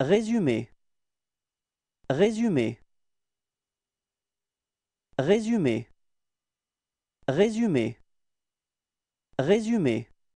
Résumé Résumé Résumé Résumé Résumé